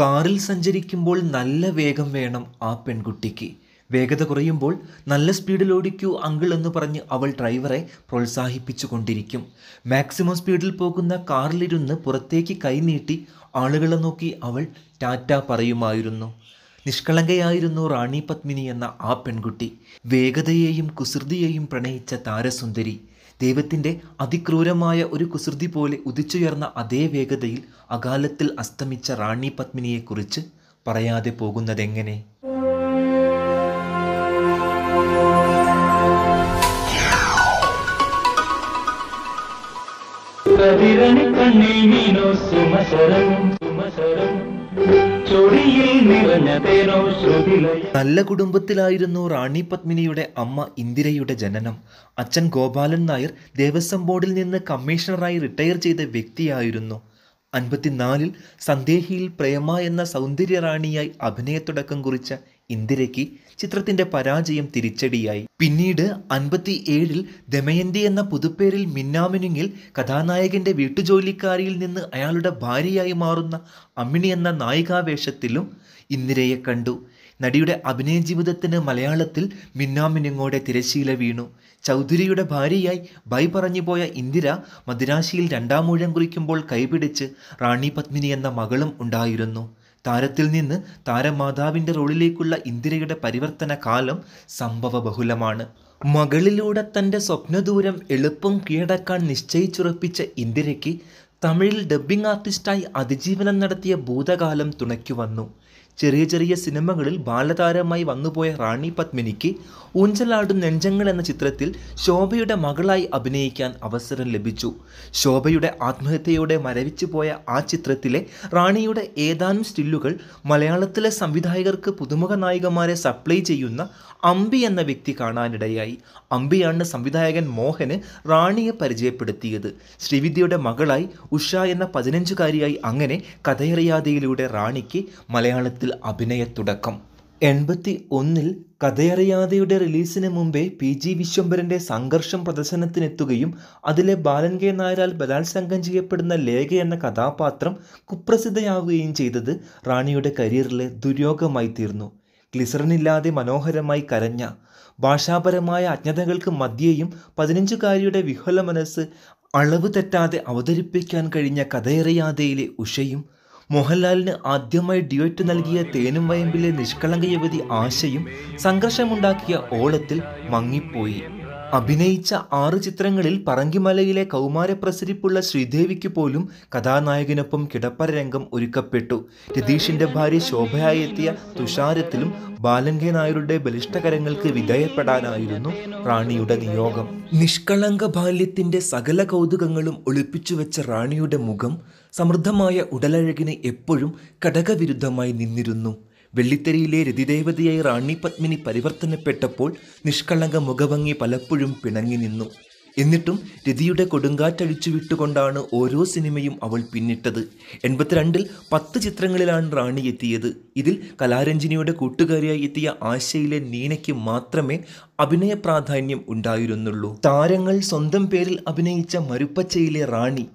കാറിൽ സഞ്ചരിക്കുമ്പോൾ നല്ല വേഗം വേണം ആ പെൺകുട്ടിക്ക് വേഗത കുറയുമ്പോൾ നല്ല സ്പീഡിൽ ഓടിക്കൂ അങ്കിൾ എന്ന് പറഞ്ഞ് അവൾ ഡ്രൈവറെ പ്രോത്സാഹിപ്പിച്ചു കൊണ്ടിരിക്കും മാക്സിമം സ്പീഡിൽ പോകുന്ന കാറിലിരുന്ന് പുറത്തേക്ക് കൈനീട്ടി ആളുകളെ നോക്കി അവൾ ടാറ്റ പറയുമായിരുന്നു നിഷ്കളങ്കയായിരുന്നു റാണി പത്മിനി എന്ന ആ പെൺകുട്ടി വേഗതയെയും കുസൃതിയെയും പ്രണയിച്ച താരസുന്ദരി ദൈവത്തിൻ്റെ അതിക്രൂരമായ ഒരു കുസൃതി പോലെ ഉദിച്ചുയർന്ന അതേ വേഗതയിൽ അകാലത്തിൽ അസ്തമിച്ച റാണി പത്മിനിയെക്കുറിച്ച് പറയാതെ പോകുന്നതെങ്ങനെ കതിരണി സുമസരം സുമസരം നല്ല കുടുംബത്തിലായിരുന്നു റാണി പത്മിനിയുടെ അമ്മ ഇന്ദിരയുടെ ജനനം അച്ഛൻ ഗോപാലൻ നായർ ദേവസ്വം ബോർഡിൽ നിന്ന് കമ്മീഷണറായി റിട്ടയർ ചെയ്ത വ്യക്തിയായിരുന്നു അൻപത്തിനാലിൽ സന്ദേഹിയിൽ പ്രേമ എന്ന സൗന്ദര്യറാണിയായി അഭിനയത്തുടക്കം കുറിച്ച ഇന്ദിരയ്ക്ക് ചിത്രത്തിന്റെ പരാജയം തിരിച്ചടിയായി പിന്നീട് അൻപത്തി ഏഴിൽ ദമയന്തി എന്ന പുതുപ്പേരിൽ മിന്നാമിനുങ്ങിൽ കഥാനായകന്റെ വീട്ടുജോലിക്കാരിയിൽ നിന്ന് അയാളുടെ ഭാര്യയായി മാറുന്ന അമ്മിണി എന്ന നായികാവേഷത്തിലും ഇന്ദിരയെ കണ്ടു നടിയുടെ അഭിനയ ജീവിതത്തിന് മലയാളത്തിൽ മിന്നാമിനുങ്ങോടെ തിരശീല വീണു ചൗധരിയുടെ ഭാര്യയായി ബൈ പോയ ഇന്ദിര മദിരാശിയിൽ രണ്ടാമൂഴം കുറിക്കുമ്പോൾ കൈപിടിച്ച് റാണി പത്മിനി എന്ന മകളും ഉണ്ടായിരുന്നു താരത്തിൽ നിന്ന് താരമാതാവിൻ്റെ റോളിലേക്കുള്ള ഇന്ദിരയുടെ പരിവർത്തന കാലം സംഭവ ബഹുലമാണ് മകളിലൂടെ തൻ്റെ സ്വപ്നദൂരം എളുപ്പം കീഴടക്കാൻ നിശ്ചയിച്ചുറപ്പിച്ച ഇന്ദിരയ്ക്ക് തമിഴിൽ ഡബ്ബിംഗ് ആർട്ടിസ്റ്റായി അതിജീവനം നടത്തിയ ഭൂതകാലം തുണയ്ക്കു വന്നു ചെറിയ ചെറിയ സിനിമകളിൽ ബാലതാരമായി വന്നുപോയ റാണി പത്മിനിക്ക് ഊഞ്ചലാടും നെഞ്ചങ്ങൾ എന്ന ചിത്രത്തിൽ ശോഭയുടെ മകളായി അഭിനയിക്കാൻ അവസരം ലഭിച്ചു ശോഭയുടെ ആത്മഹത്യയോടെ മരവിച്ചു പോയ ആ ചിത്രത്തിലെ റാണിയുടെ ഏതാനും സ്റ്റില്ലുകൾ മലയാളത്തിലെ സംവിധായകർക്ക് പുതുമുഖ നായികമാരെ സപ്ലൈ ചെയ്യുന്ന അമ്പി എന്ന വ്യക്തി കാണാനിടയായി അമ്പിയാണ് സംവിധായകൻ മോഹന് റാണിയെ പരിചയപ്പെടുത്തിയത് ശ്രീവിദ്യയുടെ മകളായി ഉഷ എന്ന പതിനഞ്ചുകാരിയായി അങ്ങനെ കഥയറിയാതയിലൂടെ റാണിക്ക് മലയാളത്തിൽ ചിത്രത്തിൽ അഭിനയത്തുടക്കം എൺപത്തി ഒന്നിൽ കഥയറിയാതെയുടെ റിലീസിന് മുമ്പേ പി ജി വിശ്വംഭരൻ്റെ സംഘർഷം പ്രദർശനത്തിനെത്തുകയും അതിലെ ബാലൻ കെ നായരാൽ ബലാത്സംഗം ചെയ്യപ്പെടുന്ന ലേഖ എന്ന കഥാപാത്രം കുപ്രസിദ്ധയാവുകയും ചെയ്തത് റാണിയുടെ കരിയറിലെ ദുര്യോഗമായി തീർന്നു ക്ലിസറിനില്ലാതെ മനോഹരമായി കരഞ്ഞ ഭാഷാപരമായ അജ്ഞതകൾക്ക് മധ്യേയും പതിനഞ്ചുകാരിയുടെ വിഹ്വല മനസ്സ് അളവ് തെറ്റാതെ അവതരിപ്പിക്കാൻ കഴിഞ്ഞ കഥയറിയാതെയിലെ ഉഷയും മോഹൻലാലിന് ആദ്യമായി ഡ്യുവറ്റ് നൽകിയ തേനും വയമ്പിലെ നിഷ്കളങ്ക യുവതി ആശയും സംഘർഷമുണ്ടാക്കിയ ഓളത്തിൽ മങ്ങിപ്പോയി അഭിനയിച്ച ആറ് ചിത്രങ്ങളിൽ പറങ്കിമലയിലെ കൗമാര പ്രസരിപ്പുള്ള ശ്രീദേവിക്ക് പോലും കഥാനായകനൊപ്പം കിടപ്പര രംഗം ഒരുക്കപ്പെട്ടു രതീഷിന്റെ ഭാര്യ ശോഭയായി എത്തിയ തുഷാരത്തിലും ബാലങ്കേ നായരുടെ ബലിഷ്ഠകരങ്ങൾക്ക് വിധേയപ്പെടാനായിരുന്നു റാണിയുടെ നിയോഗം നിഷ്കളങ്ക ബാല്യത്തിന്റെ സകല കൗതുകങ്ങളും ഒളിപ്പിച്ചു വെച്ച റാണിയുടെ മുഖം സമൃദ്ധമായ ഉടലഴകിന് എപ്പോഴും ഘടകവിരുദ്ധമായി നിന്നിരുന്നു വെള്ളിത്തെരിയിലെ രതിദേവതയായി റാണി പത്മിനി പരിവർത്തനപ്പെട്ടപ്പോൾ നിഷ്കളങ്ക മുഖഭംഗി പലപ്പോഴും പിണങ്ങി നിന്നു എന്നിട്ടും രതിയുടെ കൊടുങ്കാറ്റഴിച്ചു വിട്ടുകൊണ്ടാണ് ഓരോ സിനിമയും അവൾ പിന്നിട്ടത് എൺപത്തിരണ്ടിൽ പത്ത് ചിത്രങ്ങളിലാണ് റാണി എത്തിയത് ഇതിൽ കലാരഞ്ജിനിയുടെ കൂട്ടുകാരിയായി എത്തിയ ആശയിലെ നീനയ്ക്ക് മാത്രമേ അഭിനയ പ്രാധാന്യം ഉണ്ടായിരുന്നുള്ളൂ താരങ്ങൾ സ്വന്തം പേരിൽ അഭിനയിച്ച മരുപ്പച്ചയിലെ റാണി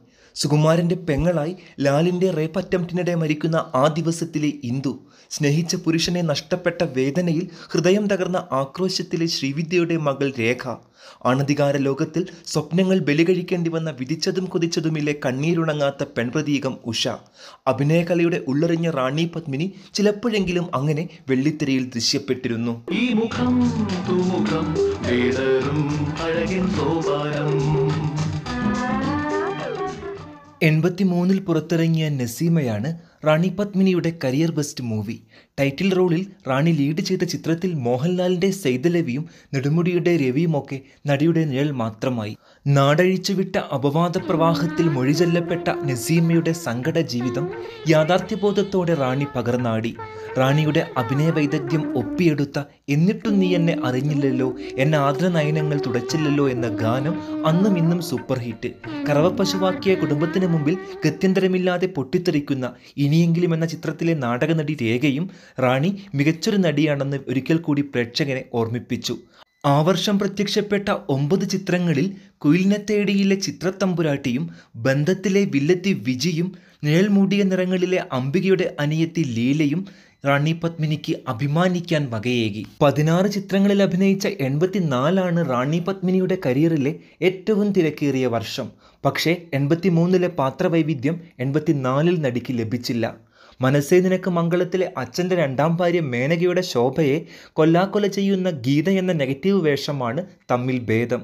സുകുമാരൻ്റെ പെങ്ങളായി ലാലിൻ്റെ റേപ്പ് അറ്റംപ്റ്റിനിടെ മരിക്കുന്ന ആ ദിവസത്തിലെ ഇന്ദു സ്നേഹിച്ച പുരുഷനെ നഷ്ടപ്പെട്ട വേദനയിൽ ഹൃദയം തകർന്ന ആക്രോശത്തിലെ ശ്രീവിദ്യയുടെ മകൾ രേഖ അണധികാര ലോകത്തിൽ സ്വപ്നങ്ങൾ ബലികഴിക്കേണ്ടി വന്ന വിധിച്ചതും കൊതിച്ചതുമില്ലെ കണ്ണീരുണങ്ങാത്ത പെൺപ്രതീകം ഉഷ അഭിനയകലയുടെ ഉള്ളറിഞ്ഞ റാണി പത്മിനി ചിലപ്പോഴെങ്കിലും അങ്ങനെ വെള്ളിത്തിരയിൽ ദൃശ്യപ്പെട്ടിരുന്നു ഈ മുഖം എൺപത്തിമൂന്നിൽ പുറത്തിറങ്ങിയ നസീമയാണ് റാണി പത്മിനിയുടെ കരിയർ ബെസ്റ്റ് മൂവി ടൈറ്റിൽ റോളിൽ റാണി ലീഡ് ചെയ്ത ചിത്രത്തിൽ മോഹൻലാലിൻ്റെ സൈതലവിയും നെടുമുടിയുടെ രവിയുമൊക്കെ നടിയുടെ നിഴൽ മാത്രമായി നാടഴിച്ചുവിട്ട അപവാദ പ്രവാഹത്തിൽ മൊഴിചൊല്ലപ്പെട്ട നസീമയുടെ സങ്കട ജീവിതം യാഥാർത്ഥ്യബോധത്തോടെ റാണി പകർന്നാടി റാണിയുടെ അഭിനയ വൈദഗ്ധ്യം ഒപ്പിയെടുത്ത എന്നിട്ടും നീ എന്നെ അറിഞ്ഞില്ലല്ലോ എന്നെ ആദ്ര നയനങ്ങൾ തുടച്ചില്ലല്ലോ എന്ന ഗാനം അന്നും ഇന്നും സൂപ്പർ ഹിറ്റ് കറവപ്പശുവാക്കിയ കുടുംബത്തിന് മുമ്പിൽ ഗത്യന്തരമില്ലാതെ പൊട്ടിത്തെറിക്കുന്ന ഇനിയെങ്കിലും എന്ന ചിത്രത്തിലെ നാടക നടി രേഖയും റാണി മികച്ചൊരു നടിയാണെന്ന് ഒരിക്കൽ കൂടി പ്രേക്ഷകനെ ഓർമ്മിപ്പിച്ചു ആ വർഷം പ്രത്യക്ഷപ്പെട്ട ഒമ്പത് ചിത്രങ്ങളിൽ കുയിലിനെ തേടിയിലെ ചിത്രത്തമ്പുരാട്ടിയും ബന്ധത്തിലെ വില്ലത്തി വിജിയും നിഴൽമൂടിയ നിറങ്ങളിലെ അംബികയുടെ അനിയത്തി ലീലയും റാണി പത്മിനിക്ക് അഭിമാനിക്കാൻ വകയേകി പതിനാറ് ചിത്രങ്ങളിൽ അഭിനയിച്ച എൺപത്തിനാലാണ് റാണി പത്മിനിയുടെ കരിയറിലെ ഏറ്റവും തിരക്കേറിയ വർഷം പക്ഷേ എൺപത്തിമൂന്നിലെ പാത്രവൈവിധ്യം എൺപത്തിനാലിൽ നടിക്ക് ലഭിച്ചില്ല മനസ്സേ നിനക്ക് മംഗളത്തിലെ അച്ഛൻ്റെ രണ്ടാം ഭാര്യ മേനകയുടെ ശോഭയെ കൊല്ലാക്കൊല ചെയ്യുന്ന ഗീത എന്ന നെഗറ്റീവ് വേഷമാണ് തമ്മിൽ ഭേദം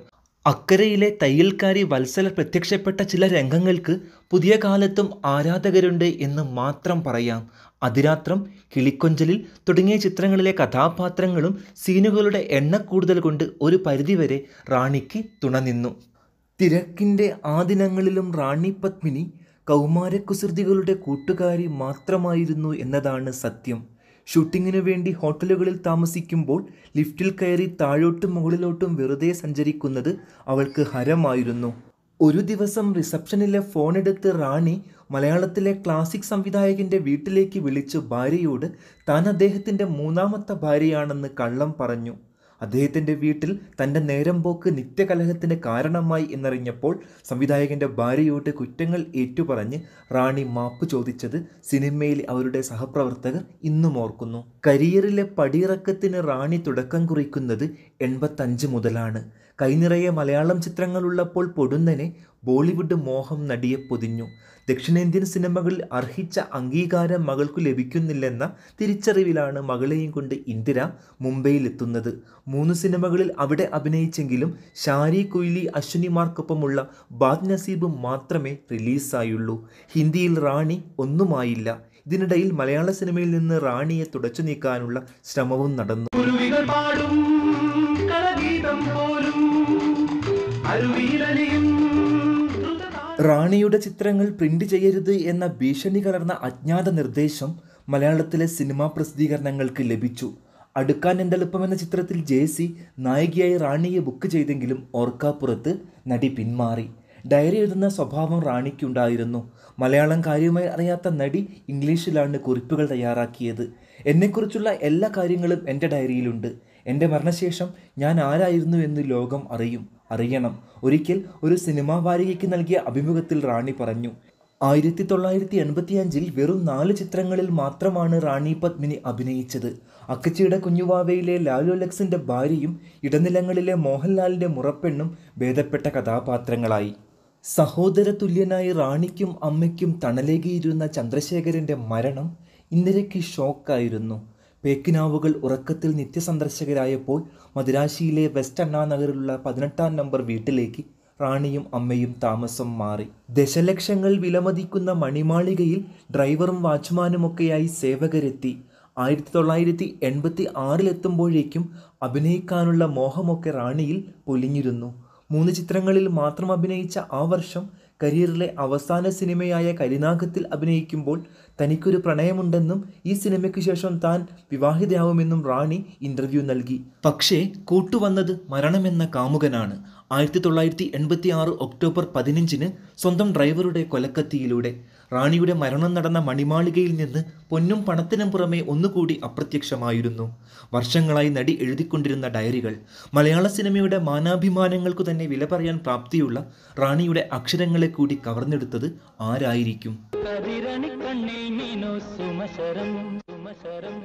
അക്കരയിലെ തയ്യൽക്കാരി വത്സല പ്രത്യക്ഷപ്പെട്ട ചില രംഗങ്ങൾക്ക് പുതിയ കാലത്തും ആരാധകരുണ്ട് എന്ന് മാത്രം പറയാം അതിരാത്രം കിളിക്കൊഞ്ചലിൽ തുടങ്ങിയ ചിത്രങ്ങളിലെ കഥാപാത്രങ്ങളും സീനുകളുടെ എണ്ണക്കൂടുതൽ കൊണ്ട് ഒരു പരിധിവരെ റാണിക്ക് തുണനിന്നു തിരക്കിൻ്റെ ആദിനങ്ങളിലും റാണി പത്മിനി കൗമാരക്കുസൃതികളുടെ കൂട്ടുകാരി മാത്രമായിരുന്നു എന്നതാണ് സത്യം ഷൂട്ടിങ്ങിനു വേണ്ടി ഹോട്ടലുകളിൽ താമസിക്കുമ്പോൾ ലിഫ്റ്റിൽ കയറി താഴോട്ടും മുകളിലോട്ടും വെറുതെ സഞ്ചരിക്കുന്നത് അവൾക്ക് ഹരമായിരുന്നു ഒരു ദിവസം റിസപ്ഷനിലെ ഫോണെടുത്ത് റാണി മലയാളത്തിലെ ക്ലാസിക് സംവിധായകൻ്റെ വീട്ടിലേക്ക് വിളിച്ച് ഭാര്യയോട് താൻ അദ്ദേഹത്തിൻ്റെ മൂന്നാമത്തെ ഭാര്യയാണെന്ന് കള്ളം പറഞ്ഞു അദ്ദേഹത്തിൻ്റെ വീട്ടിൽ തൻ്റെ നേരം പോക്ക് നിത്യകലഹത്തിന് കാരണമായി എന്നറിഞ്ഞപ്പോൾ സംവിധായകൻ്റെ ഭാര്യയോട്ട് കുറ്റങ്ങൾ ഏറ്റുപറഞ്ഞ് റാണി മാപ്പ് ചോദിച്ചത് സിനിമയിൽ അവരുടെ സഹപ്രവർത്തകർ ഇന്നും ഓർക്കുന്നു കരിയറിലെ പടിയിറക്കത്തിന് റാണി തുടക്കം കുറിക്കുന്നത് എൺപത്തഞ്ച് മുതലാണ് കൈനിറയെ മലയാളം ചിത്രങ്ങളുള്ളപ്പോൾ പൊടുന്നനെ ബോളിവുഡ് മോഹം നടിയെ പൊതിഞ്ഞു ദക്ഷിണേന്ത്യൻ സിനിമകളിൽ അർഹിച്ച അംഗീകാരം മകൾക്കു ലഭിക്കുന്നില്ലെന്ന തിരിച്ചറിവിലാണ് മകളെയും കൊണ്ട് ഇന്ദിര മുംബൈയിലെത്തുന്നത് മൂന്ന് സിനിമകളിൽ അവിടെ അഭിനയിച്ചെങ്കിലും ഷാരി കുയിലി അശ്വിനിമാർക്കൊപ്പമുള്ള ബാദ് നസീബ് മാത്രമേ റിലീസായുള്ളൂ ഹിന്ദിയിൽ റാണി ഒന്നുമായില്ല ഇതിനിടയിൽ മലയാള സിനിമയിൽ നിന്ന് റാണിയെ തുടച്ചു നീക്കാനുള്ള ശ്രമവും നടന്നു അരുവിയിലലിയ റാണിയുടെ ചിത്രങ്ങൾ പ്രിന്റ് ചെയ്യരുത് എന്ന ഭീഷണി കലർന്ന അജ്ഞാത നിർദ്ദേശം മലയാളത്തിലെ സിനിമാ പ്രസിദ്ധീകരണങ്ങൾക്ക് ലഭിച്ചു അടുക്കാൻ എന്തെളുപ്പം എന്ന ചിത്രത്തിൽ സി നായികയായി റാണിയെ ബുക്ക് ചെയ്തെങ്കിലും ഓർക്കാപ്പുറത്ത് നടി പിന്മാറി ഡയറി എഴുതുന്ന സ്വഭാവം റാണിക്കുണ്ടായിരുന്നു മലയാളം കാര്യമായി അറിയാത്ത നടി ഇംഗ്ലീഷിലാണ് കുറിപ്പുകൾ തയ്യാറാക്കിയത് എന്നെക്കുറിച്ചുള്ള എല്ലാ കാര്യങ്ങളും എൻ്റെ ഡയറിയിലുണ്ട് എൻ്റെ മരണശേഷം ഞാൻ ആരായിരുന്നു എന്ന് ലോകം അറിയും അറിയണം ഒരിക്കൽ ഒരു സിനിമാ വാരികയ്ക്ക് നൽകിയ അഭിമുഖത്തിൽ റാണി പറഞ്ഞു ആയിരത്തി തൊള്ളായിരത്തി എൺപത്തിയഞ്ചിൽ വെറും നാല് ചിത്രങ്ങളിൽ മാത്രമാണ് റാണി പത്മിനി അഭിനയിച്ചത് അക്കച്ചിയുടെ കുഞ്ഞുവാവയിലെ ലാലു ലക്സിൻ്റെ ഭാര്യയും ഇടനിലങ്ങളിലെ മോഹൻലാലിൻ്റെ മുറപ്പെണ്ണും ഭേദപ്പെട്ട കഥാപാത്രങ്ങളായി സഹോദര തുല്യനായി റാണിക്കും അമ്മയ്ക്കും തണലേകിയിരുന്ന ചന്ദ്രശേഖരൻ്റെ മരണം ഇന്ദിരയ്ക്ക് ഷോക്കായിരുന്നു പേക്കിനാവുകൾ ഉറക്കത്തിൽ നിത്യസന്ദർശകരായപ്പോൾ മദുരാശിയിലെ വെസ്റ്റ് അണ്ണാനഗറിലുള്ള പതിനെട്ടാം നമ്പർ വീട്ടിലേക്ക് റാണിയും അമ്മയും താമസം മാറി ദശലക്ഷങ്ങൾ വിലമതിക്കുന്ന മണിമാളികയിൽ ഡ്രൈവറും വാച്ച്മാനുമൊക്കെയായി സേവകരെത്തി ആയിരത്തി തൊള്ളായിരത്തി എൺപത്തി ആറിലെത്തുമ്പോഴേക്കും അഭിനയിക്കാനുള്ള മോഹമൊക്കെ റാണിയിൽ പൊലിഞ്ഞിരുന്നു മൂന്ന് ചിത്രങ്ങളിൽ മാത്രം അഭിനയിച്ച ആ വർഷം കരിയറിലെ അവസാന സിനിമയായ കരിനാഗത്തിൽ അഭിനയിക്കുമ്പോൾ തനിക്കൊരു പ്രണയമുണ്ടെന്നും ഈ സിനിമയ്ക്ക് ശേഷം താൻ വിവാഹിതയാവുമെന്നും റാണി ഇൻ്റർവ്യൂ നൽകി പക്ഷേ കൂട്ടുവന്നത് മരണമെന്ന കാമുകനാണ് ആയിരത്തി തൊള്ളായിരത്തി എൺപത്തി ആറ് ഒക്ടോബർ പതിനഞ്ചിന് സ്വന്തം ഡ്രൈവറുടെ കൊലക്കത്തിയിലൂടെ റാണിയുടെ മരണം നടന്ന മണിമാളികയിൽ നിന്ന് പൊന്നും പണത്തിനും പുറമെ ഒന്നുകൂടി അപ്രത്യക്ഷമായിരുന്നു വർഷങ്ങളായി നടി എഴുതിക്കൊണ്ടിരുന്ന ഡയറികൾ മലയാള സിനിമയുടെ മാനാഭിമാനങ്ങൾക്കു തന്നെ വില പറയാൻ പ്രാപ്തിയുള്ള റാണിയുടെ അക്ഷരങ്ങളെ കൂടി കവർന്നെടുത്തത് ആരായിരിക്കും ಕಣ್ಣೇ ನೀನು ಸುಮಸರಂ ಸುಮಸರಂ